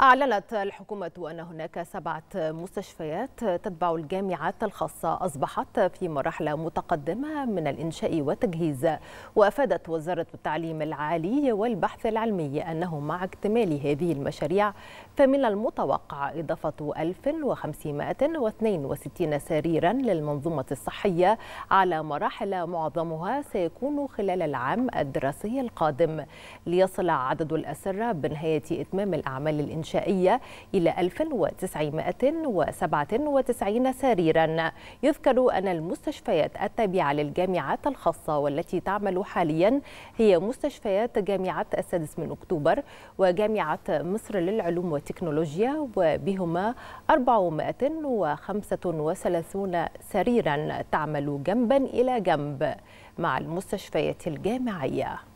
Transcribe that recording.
أعلنت الحكومة أن هناك سبعة مستشفيات تتبع الجامعات الخاصة أصبحت في مرحلة متقدمة من الإنشاء والتجهيز وأفادت وزارة التعليم العالي والبحث العلمي أنه مع اكتمال هذه المشاريع فمن المتوقع إضافة 1562 سريرا للمنظومة الصحية على مراحل معظمها سيكون خلال العام الدراسي القادم ليصل عدد الأسرة بنهاية إتمام الأعمال الإنشائية إنشائية إلى 1997 سريرا يذكر أن المستشفيات التابعة للجامعات الخاصة والتي تعمل حاليا هي مستشفيات جامعة السادس من أكتوبر وجامعة مصر للعلوم والتكنولوجيا وبهما 435 سريرا تعمل جنبا إلى جنب مع المستشفيات الجامعية